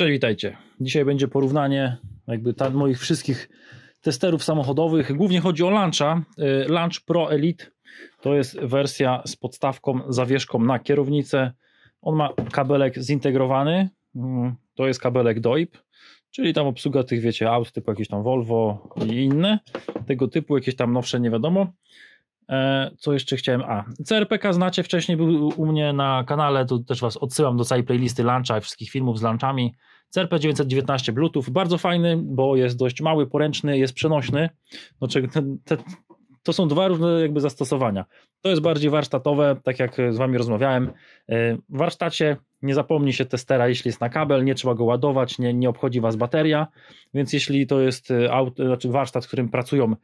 Cześć, witajcie. Dzisiaj będzie porównanie jakby tam moich wszystkich testerów samochodowych. Głównie chodzi o Luncha. Y, Lunch Pro Elite to jest wersja z podstawką, zawieszką na kierownicę. On ma kabelek zintegrowany. Mm, to jest kabelek DOIP, czyli tam obsługa tych, wiecie, aut typu jakieś tam Volvo i inne. Tego typu jakieś tam nowsze, nie wiadomo. E, co jeszcze chciałem? A, CRPK znacie, wcześniej był u mnie na kanale, tu też Was odsyłam do całej playlisty luncha i wszystkich filmów z lunchami. CRP 919 Bluetooth, bardzo fajny, bo jest dość mały, poręczny, jest przenośny. Znaczy, te, te, to są dwa różne jakby zastosowania. To jest bardziej warsztatowe, tak jak z Wami rozmawiałem. E, w warsztacie nie zapomni się testera, jeśli jest na kabel, nie trzeba go ładować, nie, nie obchodzi Was bateria, więc jeśli to jest e, auto, znaczy warsztat, w którym pracują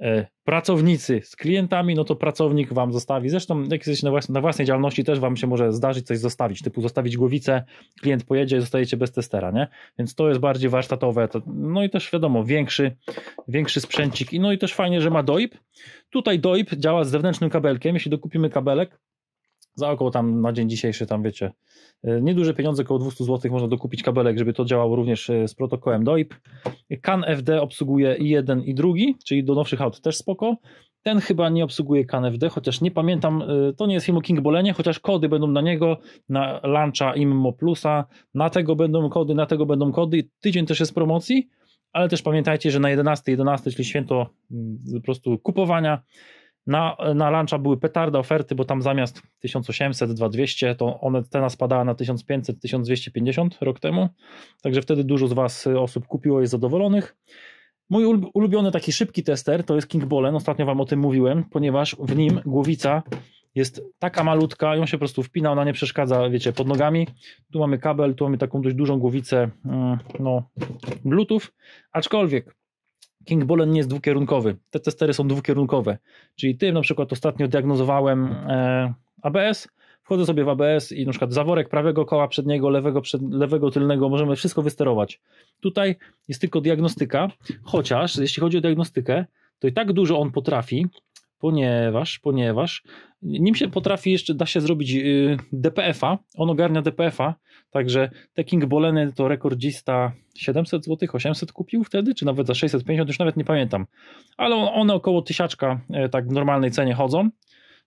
E, pracownicy z klientami, no to pracownik wam zostawi. Zresztą, jak jesteście na, na własnej działalności, też wam się może zdarzyć coś zostawić, typu zostawić głowicę, klient pojedzie i zostajecie bez testera, nie? Więc to jest bardziej warsztatowe. To, no i też wiadomo, większy, większy sprzęcik. I no i też fajnie, że ma DOIP. Tutaj DOIP działa z zewnętrznym kabelkiem. Jeśli dokupimy kabelek, za około tam na dzień dzisiejszy, tam wiecie, y, nieduże pieniądze, około 200 zł można dokupić kabelek, żeby to działało również y, z protokołem DOIP. CAN FD obsługuje i jeden i drugi, czyli do nowszych aut też spoko. Ten chyba nie obsługuje fd chociaż nie pamiętam, y, to nie jest film kingbolenie King Bolenie, chociaż kody będą na niego, na Luncha Immo Plusa, na tego będą kody, na tego będą kody. Tydzień też jest promocji, ale też pamiętajcie, że na 11.11, 11, czyli święto mm, po prostu kupowania, na, na luncha były petarda oferty, bo tam zamiast 1800, 2200, to one, cena spadała na 1500, 1250 rok temu. Także wtedy dużo z Was y, osób kupiło i zadowolonych. Mój ulubiony taki szybki tester to jest King Bolen. Ostatnio Wam o tym mówiłem, ponieważ w nim głowica jest taka malutka, ją się po prostu wpina, ona nie przeszkadza, wiecie, pod nogami. Tu mamy kabel, tu mamy taką dość dużą głowicę, mm, no, Bluetooth. Aczkolwiek King Bullen nie jest dwukierunkowy. Te testery są dwukierunkowe. Czyli tym na przykład ostatnio diagnozowałem e, ABS, wchodzę sobie w ABS i na przykład zaworek prawego koła przedniego, lewego, przed, lewego tylnego, możemy wszystko wysterować. Tutaj jest tylko diagnostyka, chociaż jeśli chodzi o diagnostykę, to i tak dużo on potrafi, ponieważ, ponieważ nim się potrafi jeszcze, da się zrobić y, DPF-a, on ogarnia DPF-a, także te King Boleny to rekordzista 700 zł, 800 kupił wtedy, czy nawet za 650, już nawet nie pamiętam, ale one około tysiaczka e, tak w normalnej cenie chodzą,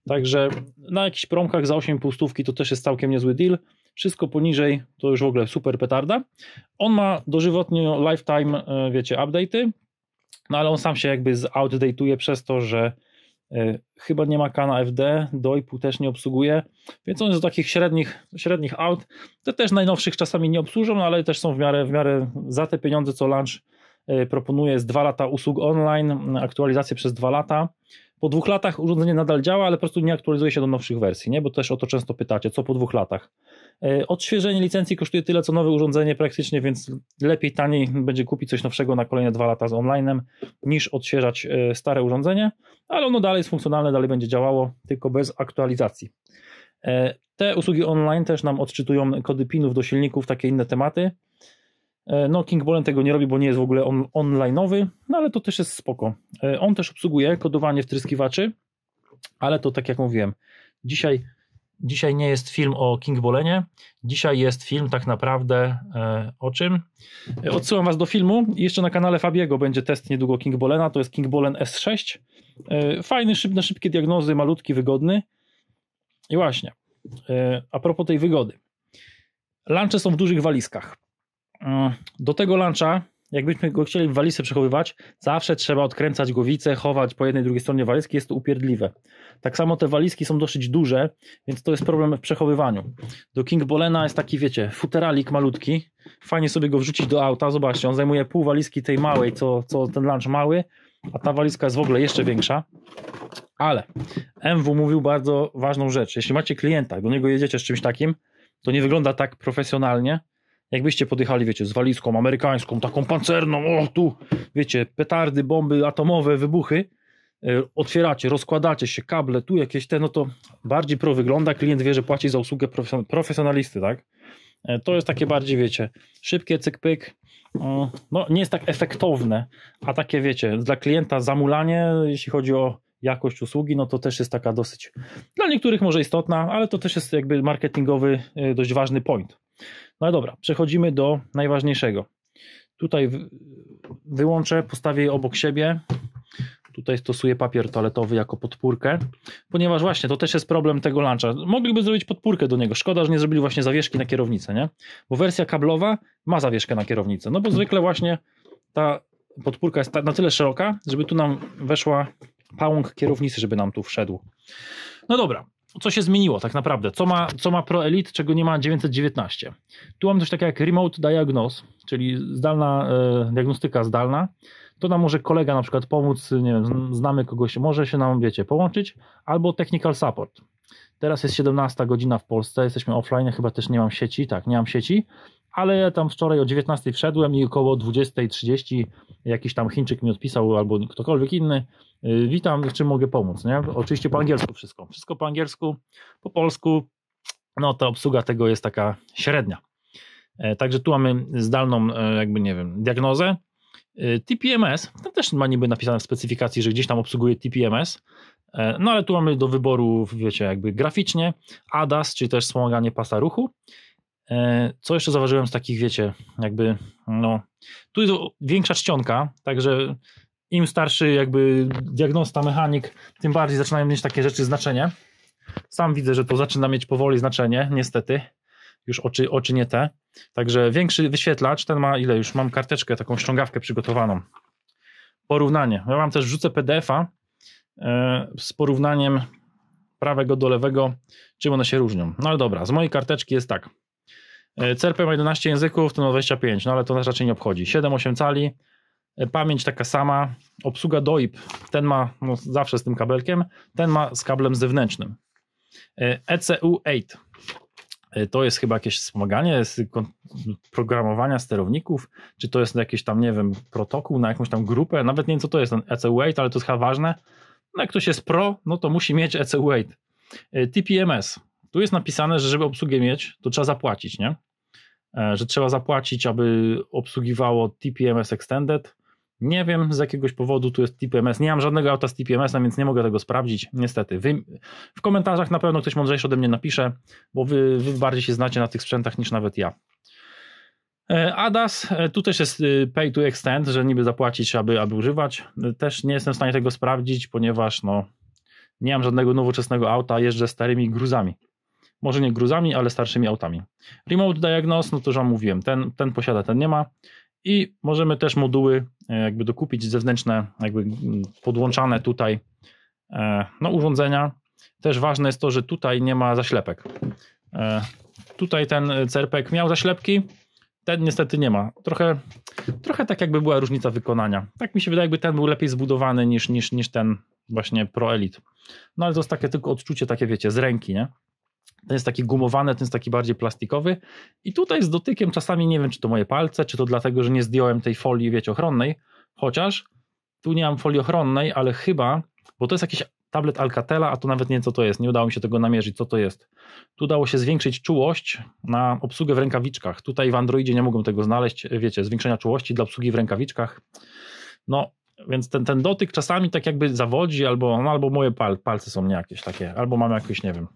także na jakichś promkach za 8,5 stówki to też jest całkiem niezły deal, wszystko poniżej to już w ogóle super petarda, on ma dożywotnio lifetime, e, wiecie, update'y, no ale on sam się jakby zoutdate'uje przez to, że E, chyba nie ma Kana FD, Doipu też nie obsługuje, więc on jest do takich średnich, średnich aut. Te też najnowszych czasami nie obsłużą, no ale też są w miarę, w miarę za te pieniądze, co Lunch e, proponuje, jest dwa lata usług online, aktualizacje przez dwa lata po dwóch latach urządzenie nadal działa, ale po prostu nie aktualizuje się do nowszych wersji, nie? bo też o to często pytacie, co po dwóch latach. E, odświeżenie licencji kosztuje tyle, co nowe urządzenie praktycznie, więc lepiej, taniej będzie kupić coś nowszego na kolejne dwa lata z online'em, niż odświeżać e, stare urządzenie, ale ono dalej jest funkcjonalne, dalej będzie działało, tylko bez aktualizacji. E, te usługi online też nam odczytują kody pinów do silników, takie inne tematy. E, no, King Bolen tego nie robi, bo nie jest w ogóle on, online'owy, no ale to też jest spoko. E, on też obsługuje kodowanie wtryskiwaczy, ale to tak jak mówiłem, dzisiaj, dzisiaj nie jest film o King Bolenie, dzisiaj jest film tak naprawdę e, o czym? E, odsyłam Was do filmu, jeszcze na kanale Fabiego będzie test niedługo King Bolena, to jest King Bolen S6. E, fajny, szyb, na szybkie diagnozy, malutki, wygodny. I właśnie, e, a propos tej wygody. Lunche są w dużych walizkach E, do tego luncha, jakbyśmy go chcieli w walizce przechowywać, zawsze trzeba odkręcać głowicę, chować po jednej, drugiej stronie walizki, jest to upierdliwe. Tak samo te walizki są dosyć duże, więc to jest problem w przechowywaniu. Do King Bolena jest taki, wiecie, futeralik malutki, fajnie sobie go wrzucić do auta, zobaczcie, on zajmuje pół walizki tej małej, co, co ten lunch mały, a ta walizka jest w ogóle jeszcze większa. Ale MW mówił bardzo ważną rzecz. Jeśli macie klienta, do niego jedziecie z czymś takim, to nie wygląda tak profesjonalnie, Jakbyście podjechali, wiecie, z walizką amerykańską, taką pancerną, o tu, wiecie, petardy, bomby atomowe, wybuchy, e, otwieracie, rozkładacie się, kable, tu jakieś te, no to bardziej pro wygląda, klient wie, że płaci za usługę profesjonalisty, tak? E, to jest takie bardziej, wiecie, szybkie, cyk-pyk, no nie jest tak efektowne, a takie, wiecie, dla klienta zamulanie, jeśli chodzi o jakość usługi, no to też jest taka dosyć, dla niektórych może istotna, ale to też jest jakby marketingowy e, dość ważny point. No dobra, przechodzimy do najważniejszego. Tutaj wyłączę, postawię je obok siebie. Tutaj stosuję papier toaletowy jako podpórkę, ponieważ właśnie to też jest problem tego luncha. Mogliby zrobić podpórkę do niego. Szkoda, że nie zrobili właśnie zawieszki na kierownicę, nie? Bo wersja kablowa ma zawieszkę na kierownicę. No bo hmm. zwykle właśnie ta podpórka jest na tyle szeroka, żeby tu nam weszła pałąk kierownicy, żeby nam tu wszedł. No dobra, co się zmieniło tak naprawdę? Co ma, co ma Pro Elite, czego nie ma 919? Tu mam coś takiego jak remote diagnose, czyli zdalna e, diagnostyka zdalna. To nam może kolega na przykład pomóc, nie wiem, znamy kogoś, może się nam, wiecie, połączyć, albo technical support. Teraz jest 17 godzina w Polsce, jesteśmy offline, chyba też nie mam sieci, tak, nie mam sieci, ale ja tam wczoraj o 19 wszedłem i około 20.30 jakiś tam Chińczyk mi odpisał albo ktokolwiek inny, y, witam, czy mogę pomóc, nie? Oczywiście po angielsku wszystko, wszystko po angielsku, po polsku, no ta obsługa tego jest taka średnia. E, także tu mamy zdalną, e, jakby nie wiem, diagnozę. E, TPMS, tam też ma niby napisane w specyfikacji, że gdzieś tam obsługuje TPMS, no ale tu mamy do wyboru, wiecie, jakby graficznie ADAS, czy też wspomaganie pasa ruchu E, co jeszcze zauważyłem z takich, wiecie, jakby, no, tu jest większa czcionka, także im starszy jakby diagnosta, mechanik, tym bardziej zaczynają mieć takie rzeczy znaczenie. Sam widzę, że to zaczyna mieć powoli znaczenie, niestety. Już oczy, oczy nie te. Także większy wyświetlacz, ten ma ile już? Mam karteczkę, taką ściągawkę przygotowaną. Porównanie. Ja mam też, wrzucę PDF-a e, z porównaniem prawego do lewego, czym one się różnią. No ale dobra, z mojej karteczki jest tak. E, CRP ma 11 języków, to ma 25, no ale to nas raczej nie obchodzi. 7-8 cali, e, pamięć taka sama, obsługa DOIP, ten ma no, zawsze z tym kabelkiem, ten ma z kablem zewnętrznym. ECU8 e to jest chyba jakieś wspomaganie z programowania sterowników, czy to jest jakiś tam, nie wiem, protokół na jakąś tam grupę, nawet nie wiem co to jest ten ECU8, ale to jest chyba ważne. No jak ktoś jest pro, no to musi mieć ECU8. TPMS tu jest napisane, że żeby obsługę mieć, to trzeba zapłacić, nie? E, że trzeba zapłacić, aby obsługiwało TPMS Extended. Nie wiem, z jakiegoś powodu tu jest TPMS. Nie mam żadnego auta z TPMS-em, więc nie mogę tego sprawdzić, niestety. Wy, w komentarzach na pewno ktoś mądrzejszy ode mnie napisze, bo wy, wy bardziej się znacie na tych sprzętach niż nawet ja. E, ADAS, e, tu też jest y, pay to extend, że niby zapłacić, aby, aby używać. Też nie jestem w stanie tego sprawdzić, ponieważ no, nie mam żadnego nowoczesnego auta, jeżdżę starymi gruzami może nie gruzami, ale starszymi autami. Remote Diagnose, no to już mówiłem, ten, ten posiada, ten nie ma. I możemy też moduły e, jakby dokupić zewnętrzne, jakby podłączane tutaj e, no, urządzenia. Też ważne jest to, że tutaj nie ma zaślepek. E, tutaj ten cerpek miał zaślepki, ten niestety nie ma. Trochę, trochę tak jakby była różnica wykonania. Tak mi się wydaje, jakby ten był lepiej zbudowany niż, niż, niż ten właśnie Pro Elite. No ale to jest takie tylko odczucie, takie wiecie, z ręki, nie? Ten jest taki gumowany, ten jest taki bardziej plastikowy. I tutaj z dotykiem czasami nie wiem, czy to moje palce, czy to dlatego, że nie zdjąłem tej folii, wiecie, ochronnej. Chociaż tu nie mam folii ochronnej, ale chyba, bo to jest jakiś tablet Alcatela, a to nawet nie wiem, co to jest. Nie udało mi się tego namierzyć, co to jest. Tu dało się zwiększyć czułość na obsługę w rękawiczkach. Tutaj w Androidzie nie mogłem tego znaleźć, wiecie, zwiększenia czułości dla obsługi w rękawiczkach. No, więc ten, ten dotyk czasami tak jakby zawodzi, albo, no, albo moje pal, palce są nie jakieś takie, albo mam jakieś, nie wiem,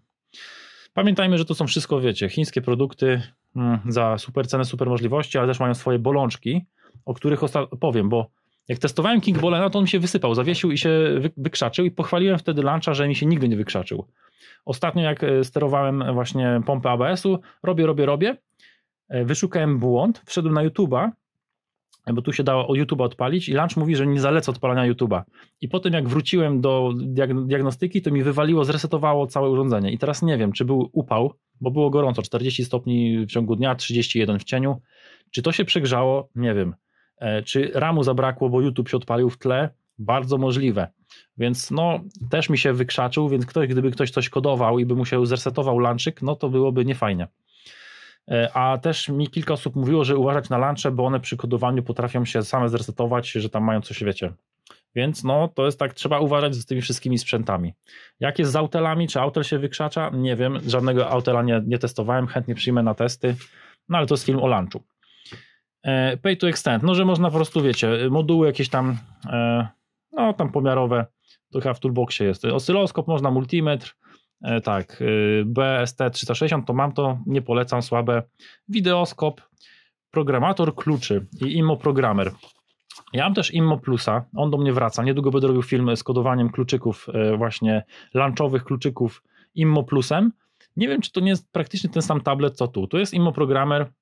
Pamiętajmy, że to są wszystko, wiecie, chińskie produkty mm, za super cenę, super możliwości, ale też mają swoje bolączki, o których powiem, bo jak testowałem King Bolena, no to on mi się wysypał, zawiesił i się wykrzaczył i pochwaliłem wtedy luncha, że mi się nigdy nie wykrzaczył. Ostatnio jak e, sterowałem właśnie pompę ABS-u, robię, robię, robię, e, wyszukałem błąd, wszedłem na YouTube'a bo tu się dało YouTube'a odpalić i Lunch mówi, że nie zaleca odpalania YouTube'a. I po tym jak wróciłem do diagnostyki, to mi wywaliło, zresetowało całe urządzenie. I teraz nie wiem, czy był upał, bo było gorąco, 40 stopni w ciągu dnia, 31 w cieniu. Czy to się przegrzało? Nie wiem. E, czy ramu zabrakło, bo YouTube się odpalił w tle? Bardzo możliwe. Więc no, też mi się wykrzaczył, więc ktoś, gdyby ktoś coś kodował i by mu się zresetował no to byłoby niefajnie. E, a też mi kilka osób mówiło, że uważać na lunche, bo one przy kodowaniu potrafią się same zresetować, że tam mają coś, wiecie. Więc no, to jest tak, trzeba uważać z tymi wszystkimi sprzętami. Jak jest z autelami? Czy autel się wykrzacza? Nie wiem, żadnego autela nie, nie testowałem, chętnie przyjmę na testy, no ale to jest film o lunchu. E, pay to extend, no że można po prostu, wiecie, moduły jakieś tam, e, no tam pomiarowe, to chyba w toolboxie jest. Oscyloskop można, multimetr, E, tak, y, BST360 to mam to, nie polecam, słabe. Wideoskop, programator kluczy i Immo programmer. Ja mam też Immo Plusa, on do mnie wraca. Niedługo będę robił film z kodowaniem kluczyków, e, właśnie lunchowych kluczyków Immo Plusem. Nie wiem, czy to nie jest praktycznie ten sam tablet, co tu. Tu jest Immo Programmer.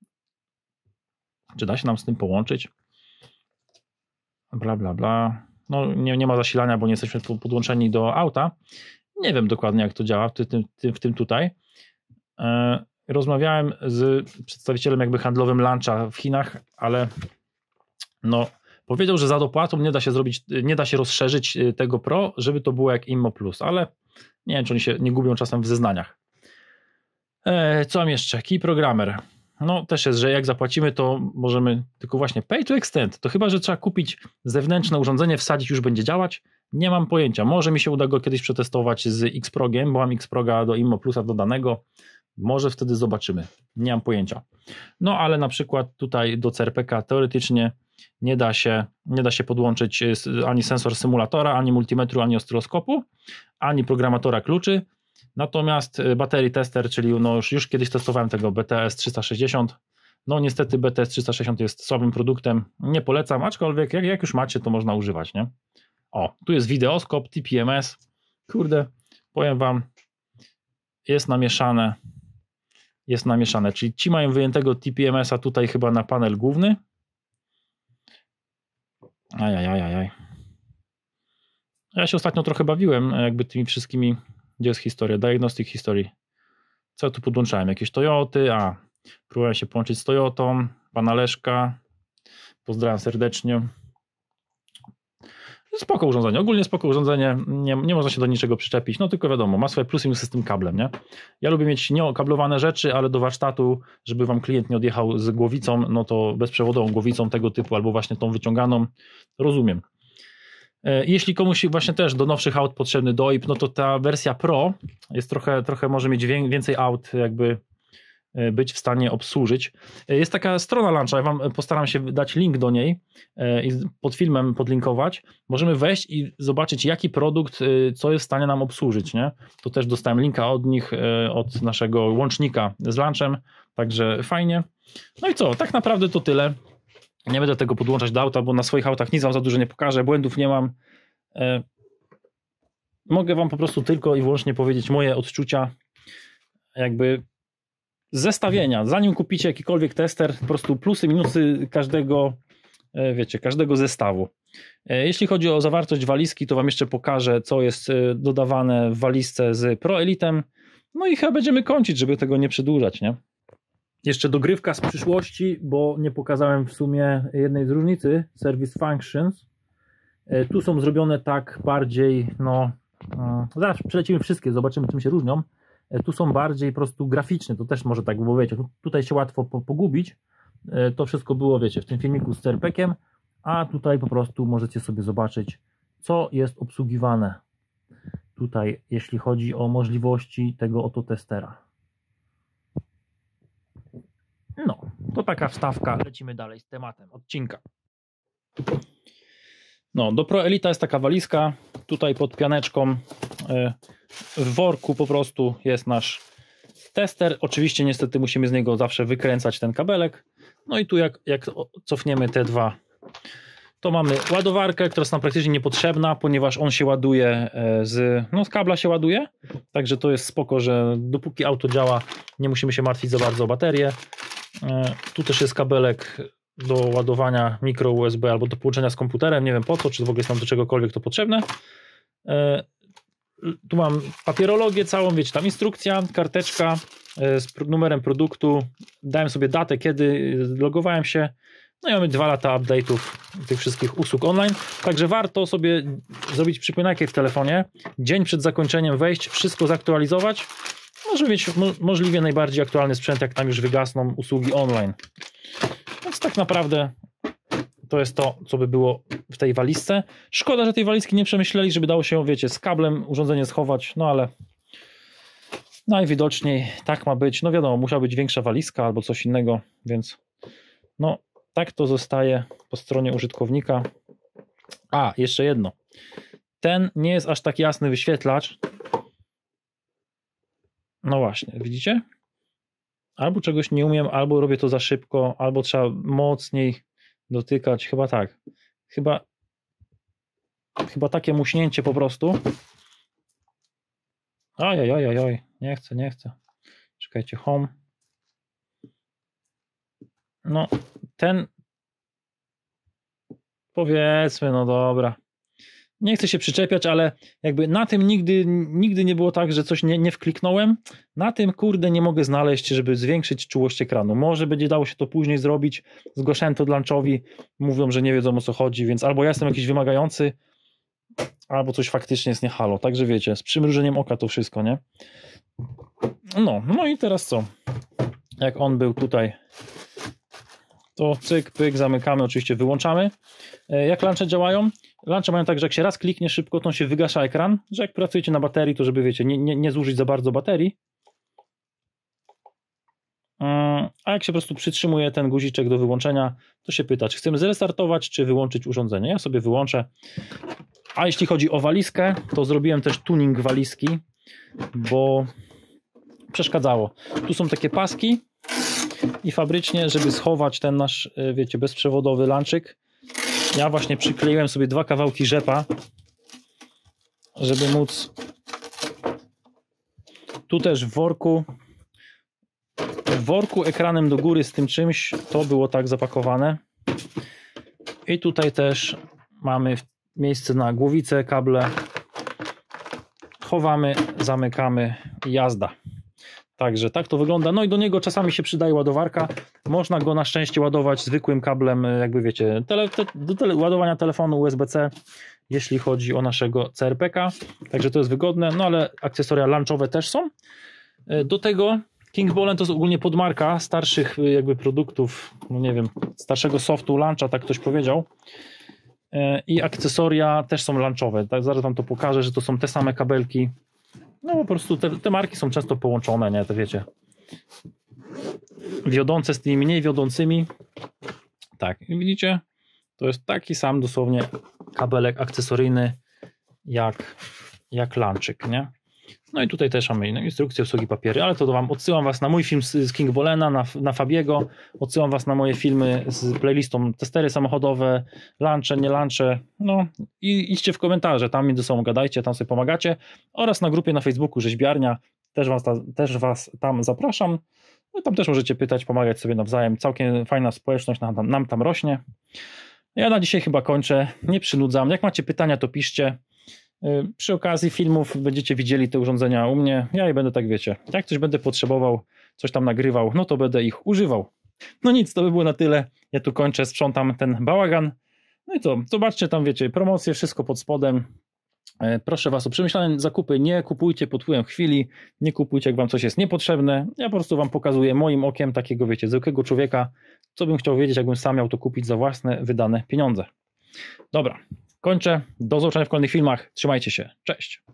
Czy da się nam z tym połączyć? Bla, bla, bla. No, nie, nie ma zasilania, bo nie jesteśmy podłączeni do auta, nie wiem dokładnie jak to działa w tym, w tym tutaj. E, rozmawiałem z przedstawicielem jakby handlowym luncha w Chinach, ale no powiedział, że za dopłatą nie da się zrobić, nie da się rozszerzyć e, tego Pro, żeby to było jak Immo Plus, ale nie wiem czy oni się nie gubią czasem w zeznaniach. E, co mam jeszcze? Key Programmer. No też jest, że jak zapłacimy, to możemy tylko właśnie pay to extend. To chyba, że trzeba kupić zewnętrzne urządzenie, wsadzić, już będzie działać. Nie mam pojęcia. Może mi się uda go kiedyś przetestować z Xprogiem, bo mam Xproga do Immo Plusa dodanego. Może wtedy zobaczymy. Nie mam pojęcia. No ale na przykład tutaj do CRPK teoretycznie nie da się, nie da się podłączyć e, ani sensor symulatora, ani multimetru, ani oscyloskopu, ani programatora kluczy. Natomiast e, baterii tester, czyli no już, już kiedyś testowałem tego BTS 360. No niestety BTS 360 jest słabym produktem, nie polecam, aczkolwiek jak, jak już macie, to można używać, nie? O, tu jest wideoskop TPMS. Kurde, powiem wam, jest namieszane. Jest namieszane, czyli ci mają wyjętego TPMS-a tutaj chyba na panel główny. Ajajajajaj. Ja się ostatnio trochę bawiłem jakby tymi wszystkimi, gdzie jest historia, diagnostic history. Co tu podłączałem? Jakieś Toyoty, a próbowałem się połączyć z Toyotą, pana Leszka. Pozdrawiam serdecznie. Spoko urządzenie, ogólnie spoko urządzenie, nie, nie można się do niczego przyczepić, no tylko wiadomo, ma swoje plusy i minusy z tym kablem, nie? Ja lubię mieć nieokablowane rzeczy, ale do warsztatu, żeby wam klient nie odjechał z głowicą, no to bezprzewodową głowicą tego typu, albo właśnie tą wyciąganą, rozumiem. E, jeśli komuś właśnie też do nowszych aut potrzebny doip, no to ta wersja Pro jest trochę, trochę może mieć więcej aut jakby E, być w stanie obsłużyć. E, jest taka strona Luncha, ja wam postaram się dać link do niej e, i pod filmem podlinkować. Możemy wejść i zobaczyć, jaki produkt, co jest w stanie nam obsłużyć. Nie? To też dostałem linka od nich, od naszego łącznika z Lunchem, także fajnie. No i co, tak naprawdę to tyle. Nie będę tego podłączać do auta, bo na swoich autach nic wam za dużo nie pokażę, błędów nie mam. Mogę wam po prostu tylko i wyłącznie powiedzieć moje odczucia, jakby zestawienia. Zanim kupicie jakikolwiek tester, po prostu plusy, minusy każdego, e, wiecie, każdego zestawu. E, jeśli chodzi o zawartość walizki, to Wam jeszcze pokażę, co jest e, dodawane w walizce z Pro Elitem. No i chyba będziemy kończyć, żeby tego nie przedłużać, nie? Jeszcze dogrywka z przyszłości, bo nie pokazałem w sumie jednej z różnicy, Service Functions. Tu są zrobione tak bardziej, no... Zaraz przelecimy wszystkie, zobaczymy czym się różnią. E, tu są bardziej po prostu graficzne, to też może tak było, wiecie, tutaj się łatwo po, pogubić. E, to wszystko było, wiecie, w tym filmiku z cerpekiem, a tutaj po prostu możecie sobie zobaczyć, co jest obsługiwane tutaj, jeśli chodzi o możliwości tego oto testera. No, to taka wstawka. Lecimy dalej z tematem odcinka. No, do Pro Elita jest taka walizka, tutaj pod pianeczką e, w worku po prostu jest nasz tester. Oczywiście niestety musimy z niego zawsze wykręcać ten kabelek. No i tu jak, jak cofniemy te dwa, to mamy ładowarkę, która jest nam praktycznie niepotrzebna, ponieważ on się ładuje e, z, no z kabla się ładuje, także to jest spoko, że dopóki auto działa, nie musimy się martwić za bardzo o baterię. E, tu też jest kabelek do ładowania mikro USB albo do połączenia z komputerem, nie wiem po co, czy w ogóle jest nam do czegokolwiek to potrzebne. E, tu mam papierologię całą, wiecie, tam instrukcja, karteczka e, z numerem produktu, dałem sobie datę, kiedy e, logowałem się, no i mamy dwa lata update'ów tych wszystkich usług online, także warto sobie zrobić przypinakę w telefonie, dzień przed zakończeniem wejść, wszystko zaktualizować, może mieć możliwie najbardziej aktualny sprzęt, jak tam już wygasną usługi online tak naprawdę to jest to, co by było w tej walizce. Szkoda, że tej walizki nie przemyśleli, żeby dało się, wiecie, z kablem urządzenie schować, no ale najwidoczniej tak ma być. No wiadomo, musiała być większa walizka albo coś innego, więc no tak to zostaje po stronie użytkownika. A, jeszcze jedno. Ten nie jest aż tak jasny wyświetlacz. No właśnie, widzicie? albo czegoś nie umiem, albo robię to za szybko, albo trzeba mocniej dotykać. Chyba tak. Chyba, chyba takie muśnięcie po prostu. Oj, oj, oj, oj, nie chcę, nie chcę. Czekajcie, home. No, ten powiedzmy, no dobra nie chcę się przyczepiać, ale jakby na tym nigdy, nigdy nie było tak, że coś nie, nie wkliknąłem. Na tym kurde nie mogę znaleźć, żeby zwiększyć czułość ekranu. Może będzie dało się to później zrobić. Zgłaszałem to Dlanczowi, mówią, że nie wiedzą o co chodzi, więc albo ja jestem jakiś wymagający, albo coś faktycznie jest nie halo. Także wiecie, z przymrużeniem oka to wszystko, nie? No, no i teraz co? Jak on był tutaj to cyk, pyk, zamykamy, oczywiście wyłączamy. E, jak lancze działają? Lancze mają tak, że jak się raz kliknie szybko, to on się wygasza ekran, że jak pracujecie na baterii, to żeby, wiecie, nie, nie, nie zużyć za bardzo baterii. Mm, a jak się po prostu przytrzymuje ten guziczek do wyłączenia, to się pyta, czy chcemy zrestartować, czy wyłączyć urządzenie. Ja sobie wyłączę. A jeśli chodzi o walizkę, to zrobiłem też tuning walizki, bo przeszkadzało. Tu są takie paski i fabrycznie, żeby schować ten nasz, y, wiecie, bezprzewodowy lanczyk, ja właśnie przykleiłem sobie dwa kawałki rzepa, żeby móc tu też w worku w worku ekranem do góry z tym czymś to było tak zapakowane i tutaj też mamy miejsce na głowicę, kable chowamy, zamykamy jazda Także tak to wygląda. No i do niego czasami się przydaje ładowarka. Można go na szczęście ładować zwykłym kablem, e, jakby wiecie, tele, te, do tele, ładowania telefonu USB-C, jeśli chodzi o naszego CRPK. Także to jest wygodne, no ale akcesoria lunchowe też są. E, do tego King Bolen to jest ogólnie podmarka starszych e, jakby produktów, no nie wiem, starszego softu luncha, tak ktoś powiedział. I akcesoria też są lunchowe. Tak, zaraz Wam to pokażę, że to są te same kabelki no po prostu te, te marki są często połączone, nie? To wiecie. Wiodące z tymi mniej wiodącymi. Tak, widzicie? To jest taki sam dosłownie kabelek akcesoryjny jak, jak lanczyk, nie? No i tutaj też mamy instrukcję obsługi papiery, ale to wam odsyłam was na mój film z King Bolena, na, na Fabiego, odsyłam was na moje filmy z playlistą testery samochodowe, lunche, nie lunche, no i idźcie w komentarze, tam między sobą gadajcie, tam sobie pomagacie oraz na grupie na Facebooku Rzeźbiarnia, też was, też was tam zapraszam, no, tam też możecie pytać, pomagać sobie nawzajem, całkiem fajna społeczność nam tam, nam tam rośnie. Ja na dzisiaj chyba kończę, nie przynudzam, jak macie pytania to piszcie, Y, przy okazji filmów będziecie widzieli te urządzenia u mnie. Ja je będę tak wiecie. Jak coś będę potrzebował, coś tam nagrywał, no to będę ich używał. No nic, to by było na tyle. Ja tu kończę, sprzątam ten bałagan. No i to, zobaczcie tam, wiecie, promocje, wszystko pod spodem. E, proszę Was o przemyślane zakupy. Nie kupujcie pod wpływem chwili, nie kupujcie, jak Wam coś jest niepotrzebne. Ja po prostu Wam pokazuję moim okiem takiego, wiecie, zwykłego człowieka, co bym chciał wiedzieć, jakbym sam miał to kupić za własne wydane pieniądze. Dobra, kończę. Do zobaczenia w kolejnych filmach. Trzymajcie się. Cześć.